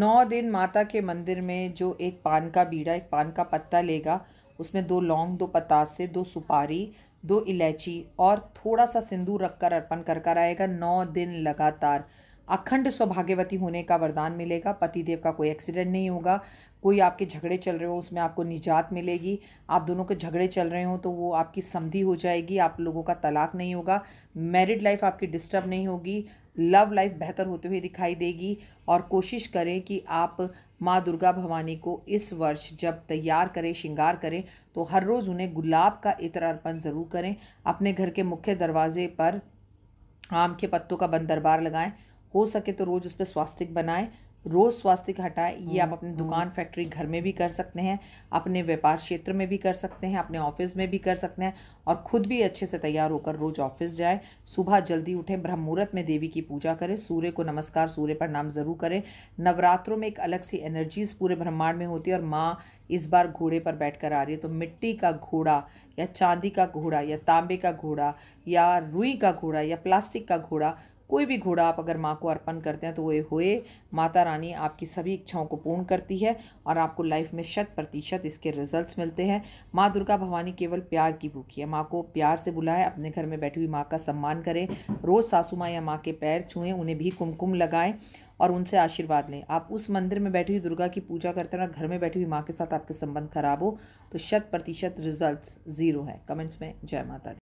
नौ दिन माता के मंदिर में जो एक पान का बीड़ा एक पान का पत्ता लेगा उसमें दो लौंग दो पतासे दो सुपारी दो इलायची और थोड़ा सा सिंदूर रखकर अर्पण कर कर आएगा नौ दिन लगातार अखंड सौभाग्यवती होने का वरदान मिलेगा पतिदेव का कोई एक्सीडेंट नहीं होगा कोई आपके झगड़े चल रहे हो उसमें आपको निजात मिलेगी आप दोनों के झगड़े चल रहे हो तो वो आपकी समधि हो जाएगी आप लोगों का तलाक नहीं होगा मैरिड लाइफ आपकी डिस्टर्ब नहीं होगी लव लाइफ बेहतर होते हुए दिखाई देगी और कोशिश करें कि आप माँ दुर्गा भवानी को इस वर्ष जब तैयार करें श्रृंगार करें तो हर रोज़ उन्हें गुलाब का इतर अर्पण ज़रूर करें अपने घर के मुख्य दरवाजे पर आम के पत्तों का बंद दरबार लगाएं हो सके तो रोज़ उस पर स्वास्तिक बनाएं रोज़ स्वास्तिक हटाएं ये आप हम्म, अपनी हम्म। दुकान फैक्ट्री घर में भी कर सकते हैं अपने व्यापार क्षेत्र में भी कर सकते हैं अपने ऑफिस में भी कर सकते हैं और ख़ुद भी अच्छे से तैयार होकर रोज़ ऑफिस जाएं सुबह जल्दी उठें ब्रह्म मुहूर्त में देवी की पूजा करें सूर्य को नमस्कार सूर्य पर नाम ज़रूर करें नवरात्रों में एक अलग सी एनर्जीज पूरे ब्रह्मांड में होती है और माँ इस बार घोड़े पर बैठ कर आ रही है तो मिट्टी का घोड़ा या चांदी का घोड़ा या तांबे का घोड़ा या रुई का घोड़ा या प्लास्टिक का घोड़ा कोई भी घोड़ा आप अगर माँ को अर्पण करते हैं तो वो हुए माता रानी आपकी सभी इच्छाओं को पूर्ण करती है और आपको लाइफ में शत प्रतिशत इसके रिजल्ट्स मिलते हैं माँ दुर्गा भवानी केवल प्यार की भूखी है माँ को प्यार से बुलाएं अपने घर में बैठी हुई माँ का सम्मान करें रोज़ सासू माँ या माँ के पैर छुएँ उन्हें भी कुमकुम लगाएं और उनसे आशीर्वाद लें आप उस मंदिर में बैठी हुई दुर्गा की पूजा करते हैं और घर में बैठी हुई माँ के साथ आपके संबंध खराब हो तो शत प्रतिशत रिजल्ट ज़ीरो है कमेंट्स में जय माता दी